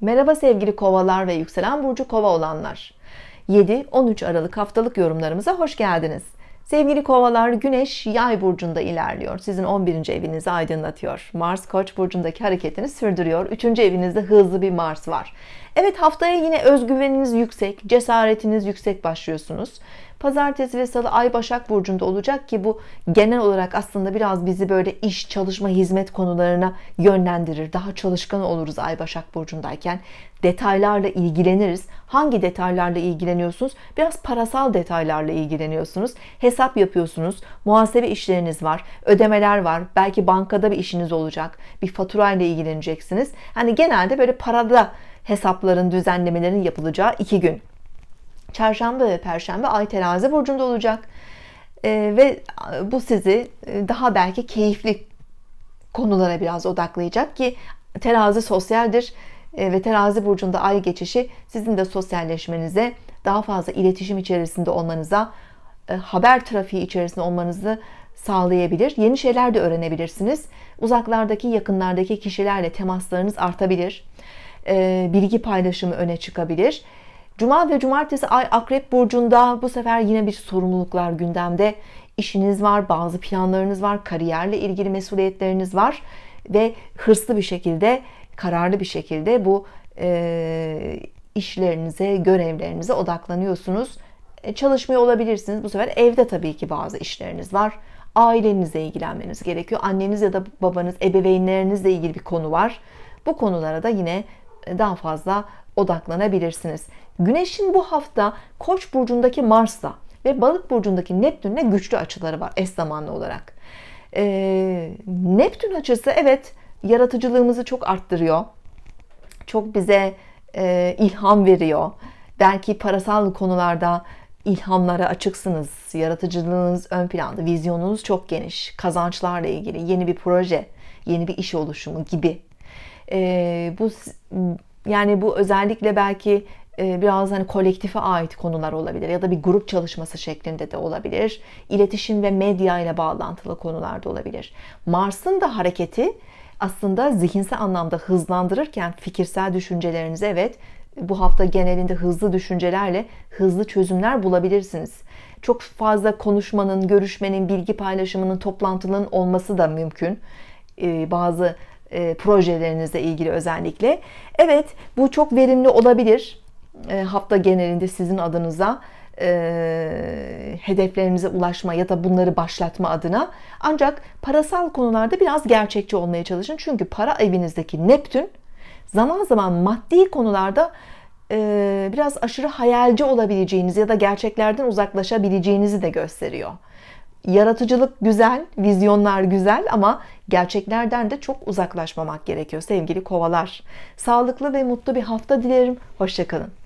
Merhaba sevgili kovalar ve yükselen burcu kova olanlar. 7-13 Aralık haftalık yorumlarımıza hoş geldiniz. Sevgili kovalar güneş yay burcunda ilerliyor. Sizin 11. evinizi aydınlatıyor. Mars koç burcundaki hareketini sürdürüyor. 3. evinizde hızlı bir Mars var. Evet haftaya yine özgüveniniz yüksek, cesaretiniz yüksek başlıyorsunuz. Pazartesi ve salı ay Başak Burcu'nda olacak ki bu genel olarak aslında biraz bizi böyle iş, çalışma, hizmet konularına yönlendirir. Daha çalışkan oluruz ay Başak Burcu'ndayken. Detaylarla ilgileniriz. Hangi detaylarla ilgileniyorsunuz? Biraz parasal detaylarla ilgileniyorsunuz. Hesap yapıyorsunuz. Muhasebe işleriniz var. Ödemeler var. Belki bankada bir işiniz olacak. Bir faturayla ilgileneceksiniz. Hani genelde böyle parada hesapların, düzenlemelerin yapılacağı iki gün. Çarşamba ve Perşembe Ay terazi burcunda olacak. Ee, ve e, bu sizi e, daha belki keyifli konulara biraz odaklayacak ki terazi sosyaldir ee, ve terazi burcunda ay geçişi sizin de sosyalleşmenize, daha fazla iletişim içerisinde olmanıza, e, haber trafiği içerisinde olmanızı sağlayabilir. Yeni şeyler de öğrenebilirsiniz. Uzaklardaki, yakınlardaki kişilerle temaslarınız artabilir. E, bilgi paylaşımı öne çıkabilir. Cuma ve cumartesi ay akrep burcunda bu sefer yine bir sorumluluklar gündemde. İşiniz var, bazı planlarınız var, kariyerle ilgili mesuliyetleriniz var ve hırslı bir şekilde, kararlı bir şekilde bu e, işlerinize, görevlerinize odaklanıyorsunuz. E, çalışmıyor olabilirsiniz. Bu sefer evde tabii ki bazı işleriniz var. Ailenizle ilgilenmeniz gerekiyor. Anneniz ya da babanız, ebeveynlerinizle ilgili bir konu var. Bu konulara da yine daha fazla odaklanabilirsiniz. Güneşin bu hafta Koç burcundaki Mars'la ve Balık burcundaki Neptün'le güçlü açıları var eş zamanlı olarak. Ee, Neptün açısı evet yaratıcılığımızı çok arttırıyor. Çok bize e, ilham veriyor. Belki parasal konularda ilhamlara açıksınız. Yaratıcılığınız ön planda, vizyonunuz çok geniş. Kazançlarla ilgili yeni bir proje, yeni bir iş oluşumu gibi e, bu yani bu özellikle belki e, biraz hani kolektife ait konular olabilir ya da bir grup çalışması şeklinde de olabilir. İletişim ve medya ile bağlantılı konular da olabilir. Mars'ın da hareketi aslında zihinsel anlamda hızlandırırken fikirsel düşüncelerinizi evet bu hafta genelinde hızlı düşüncelerle hızlı çözümler bulabilirsiniz. Çok fazla konuşmanın, görüşmenin, bilgi paylaşımının, toplantının olması da mümkün. Ee, bazı e, projelerinizle ilgili özellikle. Evet bu çok verimli olabilir e, hafta genelinde sizin adınıza e, hedeflerinize ulaşma ya da bunları başlatma adına. Ancak parasal konularda biraz gerçekçi olmaya çalışın. Çünkü para evinizdeki Neptün zaman zaman maddi konularda e, biraz aşırı hayalci olabileceğinizi ya da gerçeklerden uzaklaşabileceğinizi de gösteriyor yaratıcılık güzel, vizyonlar güzel ama gerçeklerden de çok uzaklaşmamak gerekiyor sevgili kovalar. Sağlıklı ve mutlu bir hafta dilerim. Hoşçakalın.